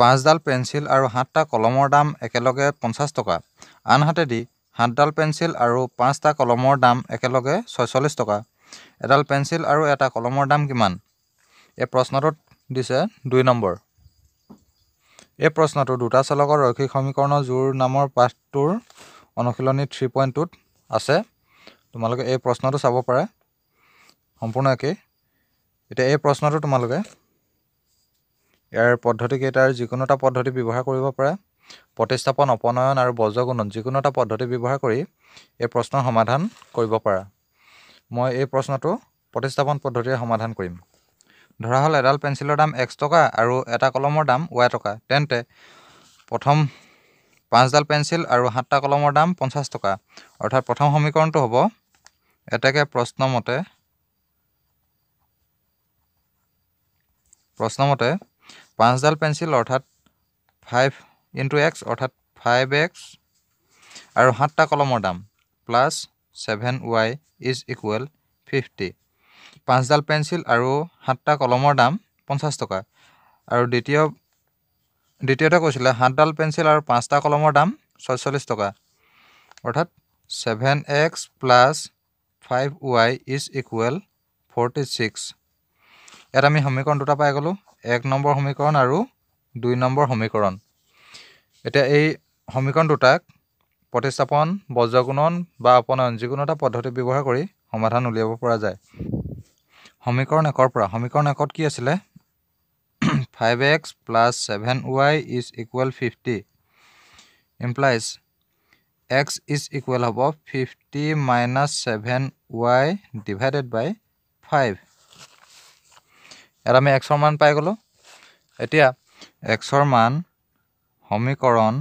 পাঁচডাল pencil আৰু সাতটা কলমৰ দাম একেলগে পঞ্চাছ টকা আনহাতেদি সাতডাল পেঞ্চিল আৰু পাঁচটা কলমৰ দাম একেলগে ছয়চল্লিছ টকা এডাল পেঞ্চিল আৰু এটা কলমৰ দাম কিমান এই প্ৰশ্নটোত দিছে দুই নম্বৰ এই প্ৰশ্নটো দুটা চালকৰ ৰৈক্ষিক সমীকৰণৰ জোৰ নামৰ পাঠটোৰ অনুশীলনী থ্ৰী পইণ্ট টুত আছে তোমালোকে এই প্ৰশ্নটো চাব পাৰে সম্পূৰ্ণ একেই এতিয়া এই প্ৰশ্নটো তোমালোকে ইয়াৰ পদ্ধতিকেইটাৰ যিকোনো এটা পদ্ধতি ব্যৱহাৰ কৰিব পাৰা প্ৰতিস্থাপন অপনয়ন আৰু বজ্ৰগুণন যিকোনো এটা পদ্ধতি ব্যৱহাৰ কৰি এই প্ৰশ্নৰ সমাধান কৰিব পাৰা মই এই প্ৰশ্নটো প্ৰতিস্থাপন পদ্ধতিৰে সমাধান কৰিম ধৰা হ'ল এডাল পেঞ্চিলৰ দাম এক্স টকা আৰু এটা কলমৰ দাম ৱাই টকা তেন্তে প্ৰথম পাঁচডাল পেঞ্চিল আৰু সাতটা কলমৰ দাম পঞ্চাছ টকা অৰ্থাৎ প্ৰথম সমীকৰণটো হ'ব এতেকে প্ৰশ্নমতে প্ৰশ্নমতে পাঁচডাল পেঞ্চিল অৰ্থাৎ ফাইভ ইনটু এক্স অৰ্থাৎ ফাইভ এক্স আৰু সাতটা কলমৰ দাম plus seven y is equal fifty পাঁচডাল পেঞ্চিল আৰু সাতটা কলমৰ দাম পঞ্চাছ টকা আৰু দ্বিতীয় দ্বিতীয়তে কৈছিলে সাতডাল পেঞ্চিল আৰু পাঁচটা কলমৰ দাম ছয়চল্লিছ টকা অৰ্থাৎ seven x plus five y is equal forty six ইয়াত আমি সমীকৰণ দুটা পাই গ'লোঁ এক নম্বৰ সমীকৰণ আৰু দুই নম্বৰ সমীকৰণ এতিয়া এই সমীকৰণ দুটাক প্ৰতিস্থাপন বজ্ৰগুণন বা অপনয়ন যিকোনো এটা পদ্ধতি ব্যৱহাৰ কৰি সমাধান উলিয়াব পৰা যায় সমীকৰণ একৰ পৰা সমীকৰণ একত কি আছিলে five x plus seven y is equal fifty implies x is equal হ'ব fifty minus seven y divided by five এটা আমি এক্সৰ মান পাই গ'লোঁ এতিয়া এক্সৰ মান সমীকৰণ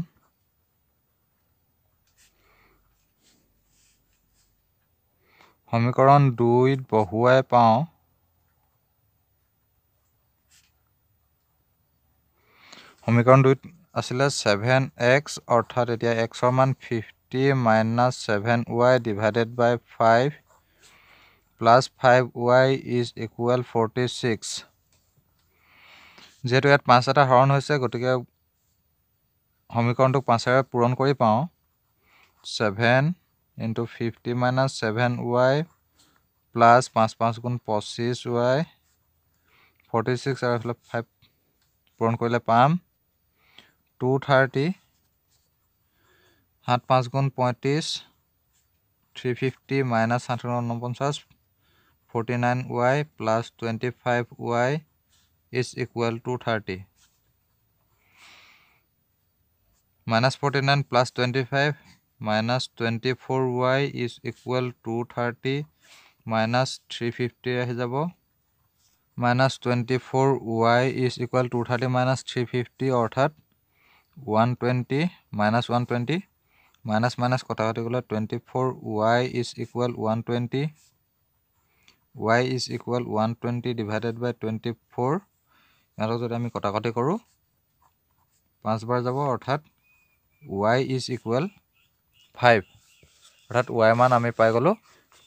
সমীকৰণ দুইত বহুৱাই পাওঁ সমীকৰণ দুইত আছিলে ছেভেন এক্স অৰ্থাৎ এতিয়া এক্সৰ মান fifty minus seven y divided by five plus five y is equal forty six যিহেতু ইয়াত পাঁচ এটা হৰণ হৈছে গতিকে সমীকৰণটো পাঁচেৰে পূৰণ কৰি পাওঁ seven into fifty minus seven y plus পাঁচ পাঁচ গুণ পঁচিছ ৱাই ফৰ্টি ছিক্স আৰু এইফালে ফাইভ পূৰণ কৰিলে পাম টু থাৰ্টি সাত পাঁচ গুণ পঁয়ত্ৰিছ থ্ৰী ফিফটি মাইনাছ সাত গুণ ঊনপঞ্চাছ forty nine y plus twenty five y is equal to 30 minus 49 plus 25 minus 24 y is equal to 30 minus 350 minus 24 y is equal to 30 minus 350 or 30 120 minus 120 minus minus kota 24 y is equal 120 y is equal 120 divided by 24 ইহঁতক যদি আমি কটা কটি কৰোঁ পাঁচবাৰ যাব অৰ্থাৎ y is equal five অৰ্থাৎ ৱাই মান আমি পাই গ'লোঁ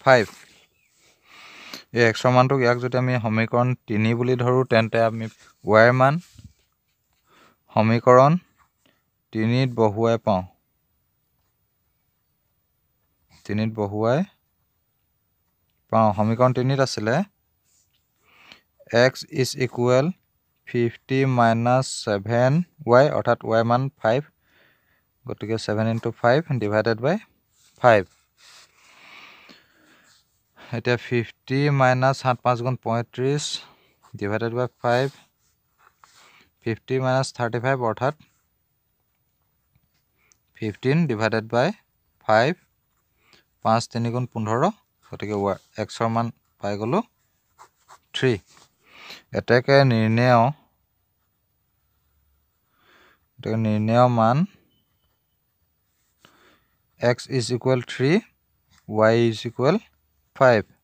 ফাইভ এই এক্সৰ মানটোক ইয়াক যদি আমি সমীকৰণ তিনি বুলি ধৰোঁ তেন্তে আমি ৱাইৰ মান সমীকৰণ তিনিত বহুৱাই পাওঁ তিনিত বহুৱাই পাওঁ সমীকৰণ তিনিত আছিলে x is equal fifty minus seven y অৰ্থাৎ ৱাই মান ফাইভ গতিকে seven into five divided by five এতিয়া ফিফটি মাইনাছ সাত পাঁচ গুণ পঁয়ত্ৰিছ divided by five fifty minus thirty five অৰ্থাৎ ফিফটিন ডিভাইডেড বাই ফাইভ পাঁচ তিনি গুণ পোন্ধৰ গতিকে ৱাই এক্সৰ মান পাই গ'লোঁ থ্ৰী এতেকে নিৰ্ণয় গতিকে নিৰ্ণয় মান x is equal three y is equal five